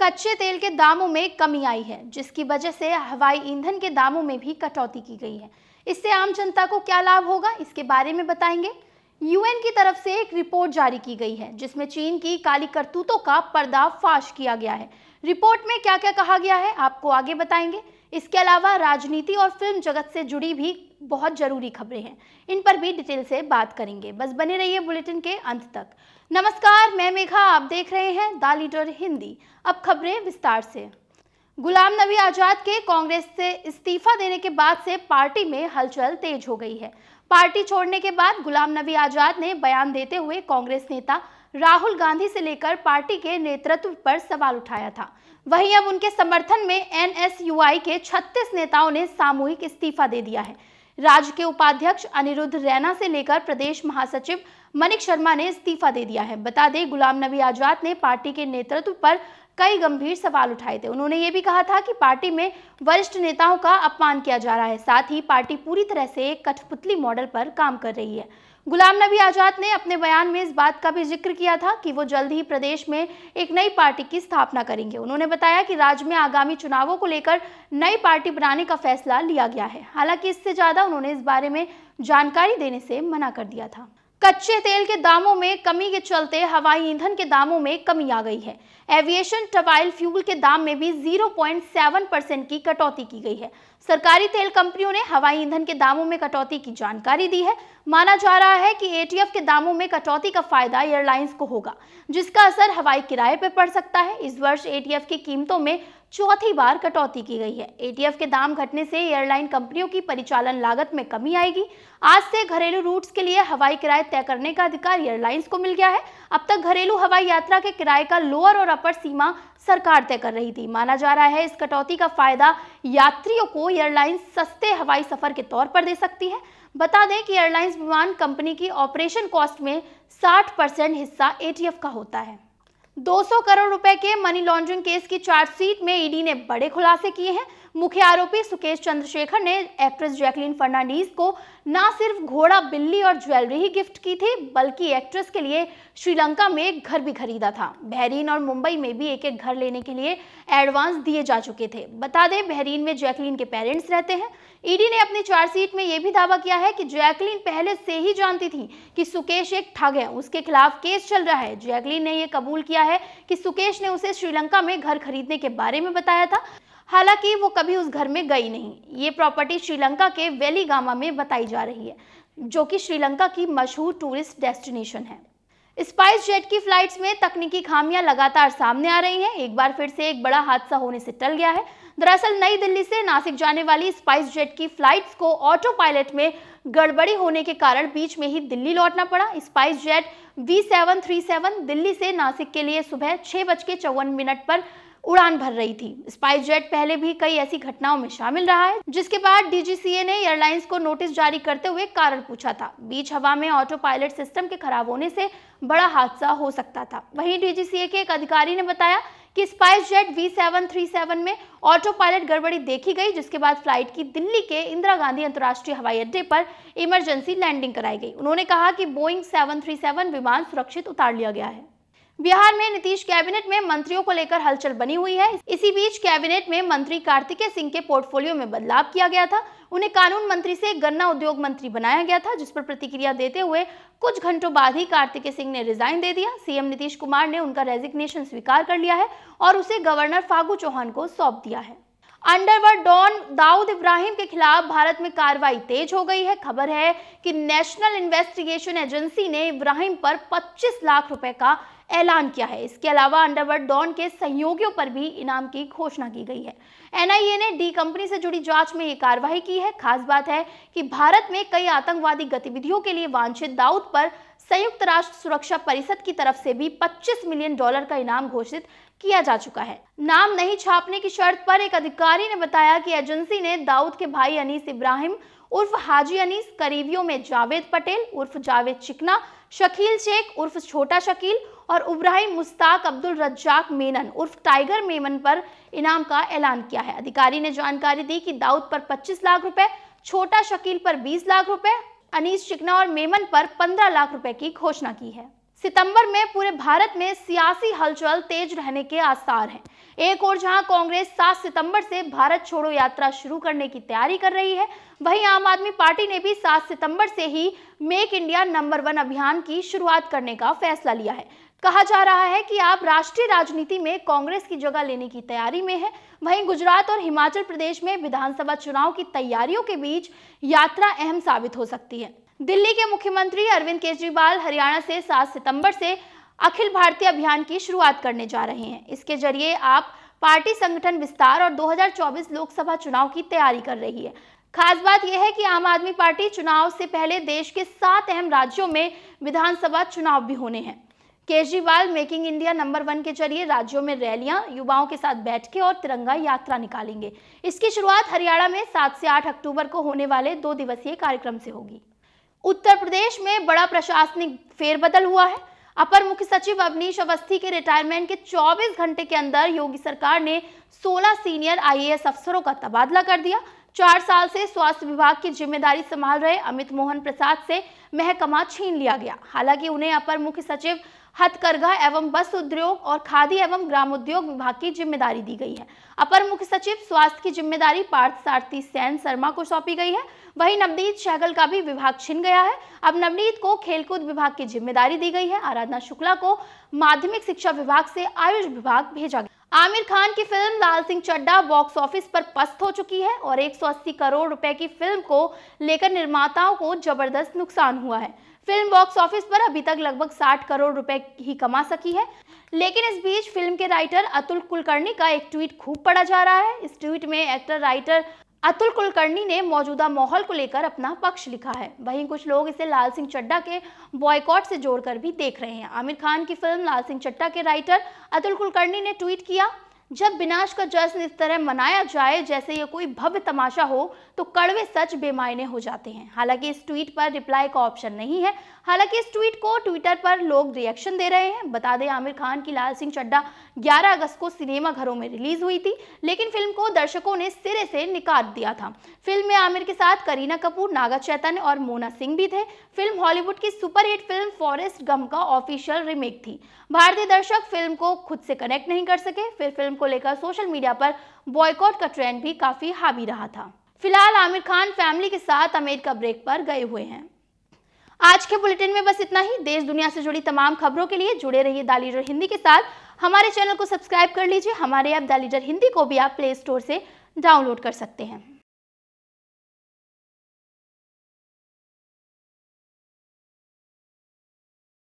कच्चे तेल के दामों में कमी आई है जिसकी वजह से हवाई ईंधन के दामों में भी कटौती की गई है इससे आम जनता को क्या लाभ होगा इसके बारे में बताएंगे यूएन की तरफ से एक रिपोर्ट जारी की गई है जिसमें चीन की काली करतूतों का पर्दाफाश किया गया है रिपोर्ट में क्या क्या कहा गया है आपको आगे बताएंगे इसके अलावा राजनीति और फिल्म जगत से जुड़ी भी बहुत ज़रूरी खबरें हैं इन पर भी डिटेल से बात करेंगे बस बने रहिए बुलेटिन के अंत तक नमस्कार मैं मेघा आप देख रहे हैं द लीडर हिंदी अब खबरें विस्तार से गुलाम नबी आज़ाद के कांग्रेस से इस्तीफा देने के बाद से पार्टी में हलचल तेज हो गई है पार्टी छोड़ने के बाद गुलाम नबी आज़ाद ने बयान देते हुए कांग्रेस नेता राहुल गांधी से लेकर पार्टी के नेतृत्व पर सवाल उठाया था वहीं अब उनके समर्थन में एनएसयूआई के 36 नेताओं ने सामूहिक इस्तीफा दे दिया है राज्य के उपाध्यक्ष अनिरुद्ध रैना से लेकर प्रदेश महासचिव मनिक शर्मा ने इस्तीफा दे दिया है बता दें गुलाम नबी आजाद ने पार्टी के नेतृत्व पर कई गंभीर सवाल उठाए थे उन्होंने ये भी कहा था कि पार्टी में वरिष्ठ नेताओं का अपमान किया जा रहा है साथ ही पार्टी पूरी तरह से एक कठपुतली मॉडल पर काम कर रही है गुलाम नबी आजाद ने अपने बयान में इस बात का भी जिक्र किया था कि वो जल्द ही प्रदेश में एक नई पार्टी की स्थापना करेंगे उन्होंने बताया कि राज्य में आगामी चुनावों को लेकर नई पार्टी बनाने का फैसला लिया गया है हालांकि इससे ज़्यादा उन्होंने इस बारे में जानकारी देने से मना कर दिया था कच्चे तेल के दामों में कमी के चलते हवाई ईंधन के दामों में कमी आ गई है एविएशन टबाइल फ्यूल के दाम में भी 0.7 परसेंट की कटौती की गई है सरकारी तेल कंपनियों ने हवाई ईंधन के दामों में कटौती की जानकारी दी है माना जा रहा है कि एटीएफ के दामों में कटौती का फायदा एयरलाइंस को होगा जिसका असर हवाई किराए पर पड़ सकता है इस वर्ष ए की कीमतों में चौथी बार कटौती की गई है एटीएफ के दाम घटने से एयरलाइन कंपनियों की परिचालन लागत में कमी आएगी आज से घरेलू रूट्स के लिए हवाई किराए तय करने का अधिकार एयरलाइंस को मिल गया है अब तक घरेलू हवाई यात्रा के किराए का लोअर और अपर सीमा सरकार तय कर रही थी माना जा रहा है इस कटौती का फायदा यात्रियों को एयरलाइंस सस्ते हवाई सफर के तौर पर दे सकती है बता दें कि एयरलाइंस विमान कंपनी की ऑपरेशन कॉस्ट में 60 परसेंट हिस्सा एटीएफ का होता है 200 करोड़ रुपए के मनी लॉन्ड्रिंग केस की चार्जशीट में ईडी e ने बड़े खुलासे किए हैं मुख्य आरोपी सुकेश चंद्रशेखर ने एक्ट्रेस जैकलीन फर्नांडीज को ना सिर्फ घोड़ा बिल्ली और ज्वेलरी ही गिफ्ट की थी बल्कि एक्ट्रेस के लिए श्रीलंका में एक घर भी खरीदा था बहरीन और मुंबई में भी एक एक घर लेने के लिए एडवांस दिए जा चुके थे बता दें बहरीन में जैकलीन के पेरेंट्स रहते हैं ईडी ने अपनी चार्जशीट में यह भी दावा किया है कि जैकलीन पहले से ही जानती थी कि सुकेश एक ठग है उसके खिलाफ केस चल रहा है जैकलीन ने यह कबूल किया है कि सुकेश ने उसे श्रीलंका में घर खरीदने के बारे में बताया था हालांकि वो कभी उस घर में गई नहीं ये प्रॉपर्टी श्रीलंका के वेलीगामा में बताई जा रही है जो कि श्रीलंका की मशहूर टूरिस्ट डेस्टिनेशन है स्पाइस जेट की फ्लाइट्स में तकनीकी खामियां लगातार सामने आ रही हैं एक बार फिर से एक बड़ा हादसा होने से टल गया है दरअसल नई दिल्ली से नासिक जाने वाली स्पाइस जेट की फ्लाइट्स को ऑटो पायलट में गड़बड़ी होने के कारण बीच में ही दिल्ली लौटना पड़ा स्पाइस जेट वी दिल्ली से नासिक के लिए सुबह छः मिनट पर उड़ान भर रही थी स्पाइस जेट पहले भी कई ऐसी घटनाओं में शामिल रहा है जिसके बाद डीजीसीए ने एयरलाइंस को नोटिस जारी करते हुए कारण पूछा था बीच हवा में ऑटो पायलट सिस्टम के खराब होने से बड़ा हादसा हो सकता था वहीं डीजीसीए के एक अधिकारी ने बताया कि SpiceJet V seven seven three में ऑटो पायलट गड़बड़ी देखी गई जिसके बाद फ्लाइट की दिल्ली के इंदिरा गांधी अंतर्राष्ट्रीय हवाई अड्डे पर इमरजेंसी लैंडिंग कराई गई उन्होंने कहा कि बोइंग सेवन विमान सुरक्षित उतार लिया गया है बिहार में नीतीश कैबिनेट में मंत्रियों को लेकर हलचल बनी हुई है इसी बीच कैबिनेट में मंत्री कार्तिकेय सिंह के पोर्टफोलियो में बदलाव किया गया था उन्हें कानून मंत्री से गन्ना उद्योग मंत्री बनाया गया था जिस पर प्रतिक्रिया देते हुए कुछ घंटों बाद ही कार्तिकेय सिंह ने रिजाइन दे दिया सीएम नीतीश कुमार ने उनका रेजिग्नेशन स्वीकार कर लिया है और उसे गवर्नर फागू चौहान को सौंप दिया है अंडरवर्ल्ड डॉन दाऊद इब्राहिम के खिलाफ भारत में कार्रवाई तेज हो गई है खबर है कि नेशनल इन्वेस्टिगेशन एजेंसी ने इब्राहिम पर 25 लाख रुपए का ऐलान किया है इसके अलावा अंडरवर्ल्ड डॉन के सहयोगियों पर भी इनाम की घोषणा की गई है एनआईए ने डी कंपनी से जुड़ी जांच में ये कार्रवाई की है खास बात है कि भारत में कई आतंकवादी गतिविधियों के लिए वांछित दाऊद पर संयुक्त राष्ट्र सुरक्षा परिषद की तरफ से भी 25 मिलियन डॉलर का इनाम घोषित किया जा चुका है नाम नहीं छापने की शर्त पर एक अधिकारी ने बताया कि एजेंसी ने दाऊद के भाई अनीस इब्राहिम उर्फ हाजी अनीस करीबियों में जावेद पटेल उर्फ जावेद चिकना शकील शेख उर्फ छोटा शकील और उब्राहिम मुस्ताक अब्दुल रज्जाक मेनन उर्फ टाइगर मेमन पर इनाम का ऐलान किया है अधिकारी ने जानकारी दी कि दाऊद पर 25 लाख रुपए छोटा शकील पर 20 लाख रुपए अनीस चिकना और मेमन पर 15 लाख रुपए की घोषणा की है सितंबर में पूरे भारत में सियासी हलचल तेज रहने के आसार हैं एक और जहां कांग्रेस 7 सितंबर से भारत छोड़ो यात्रा शुरू करने की तैयारी कर रही है वहीं आम आदमी पार्टी ने भी 7 सितंबर से ही मेक इंडिया नंबर वन अभियान की शुरुआत करने का फैसला लिया है कहा जा रहा है कि आप राष्ट्रीय राजनीति में कांग्रेस की जगह लेने की तैयारी में हैं वहीं गुजरात और हिमाचल प्रदेश में विधानसभा चुनाव की तैयारियों के बीच यात्रा अहम साबित हो सकती है दिल्ली के मुख्यमंत्री अरविंद केजरीवाल हरियाणा से सात सितंबर से अखिल भारतीय अभियान की शुरुआत करने जा रहे हैं इसके जरिए आप पार्टी संगठन विस्तार और 2024 लोकसभा चुनाव की तैयारी कर रही है खास बात यह है कि आम आदमी पार्टी चुनाव से पहले देश के सात अहम राज्यों में विधानसभा चुनाव भी होने हैं Kejriwal making India number one के जरिए राज्यों में रैलियां युवाओं के साथ बैठ के और तिरंगा यात्रा निकालेंगे इसकी शुरुआत हरियाणा में सात से आठ अक्टूबर को होने वाले दो दिवसीय कार्यक्रम से होगी उत्तर प्रदेश में बड़ा प्रशासनिक फेरबदल हुआ है अपर मुख्य सचिव अवनीश अवस्थी के रिटायरमेंट के 24 घंटे के अंदर योगी सरकार ने 16 सीनियर आईएएस अफसरों का तबादला कर दिया चार साल से स्वास्थ्य विभाग की जिम्मेदारी संभाल रहे अमित मोहन प्रसाद से महकमा छीन लिया गया हालांकि उन्हें अपर मुख्य सचिव हथकरघा एवं बस उद्योग और खादी एवं ग्रामोद्योग विभाग की जिम्मेदारी दी गई है अपर मुख्य सचिव स्वास्थ्य की जिम्मेदारी पार्थ सारथी सैन शर्मा को सौंपी गई है वहीं नवनीत सहगल का भी विभाग छिन गया है अब नवनीत को खेलकूद विभाग की जिम्मेदारी दी गई है आराधना शुक्ला को माध्यमिक शिक्षा विभाग से आयुष विभाग भेजा गया आमिर खान की film Laal Singh Chaddha box office पर पस्त हो चुकी है और 180 करोड़ रुपए की फिल्म को लेकर निर्माताओं को जबरदस्त नुकसान हुआ है फिल्म बॉक्स ऑफिस पर अभी तक लगभग 60 करोड़ रुपए ही कमा सकी है लेकिन इस बीच फिल्म के राइटर अतुल कुलकर्णी का एक ट्वीट खूब पड़ा जा रहा है इस ट्वीट में एक्टर राइटर अतुल कुलकर्णी ने मौजूदा माहौल को लेकर अपना पक्ष लिखा है वहीं कुछ लोग इसे लाल सिंह चड्डा के बॉयकॉट से जोड़कर भी देख रहे हैं आमिर खान की फिल्म लाल सिंह चड्डा के राइटर अतुल कुलकर्णी ने ट्वीट किया जब विनाश का जश्न इस तरह मनाया जाए जैसे ये कोई भव्य तमाशा हो तो कड़वे सच बेमायने हो जाते हैं हालांकि इस ट्वीट पर रिप्लाई का ऑप्शन नहीं है हालांकि इस ट्वीट को ट्विटर पर लोग रिएक्शन दे रहे हैं बता दें आमिर खान की लाल सिंह चड्डा 11 अगस्त को सिनेमा घरों में रिलीज हुई थी लेकिन फिल्म को दर्शकों ने सिरे से निकाल दिया था फिल्म में आमिर के साथ करीना कपूर नागा चैतन्य और मोना सिंह भी थे फिल्म हॉलीवुड की सुपरहिट फिल्म फॉरेस्ट गम का ऑफिशियल रिमेक थी भारतीय दर्शक फिल्म को खुद से कनेक्ट नहीं कर सके फिर फिल्म को लेकर सोशल मीडिया पर बॉयकॉट का ट्रेंड भी काफी हावी रहा था फिलहाल आमिर खान फैमिली के साथ अमेरिका ब्रेक पर गए हुए हैं आज के बुलेटिन में बस इतना ही देश दुनिया से जुड़ी तमाम खबरों के लिए जुड़े रहिए दालीजर लीडर हिंदी के साथ हमारे चैनल को सब्सक्राइब कर लीजिए हमारे ऐप दालीजर लीडर हिंदी को भी आप प्ले स्टोर से डाउनलोड कर सकते हैं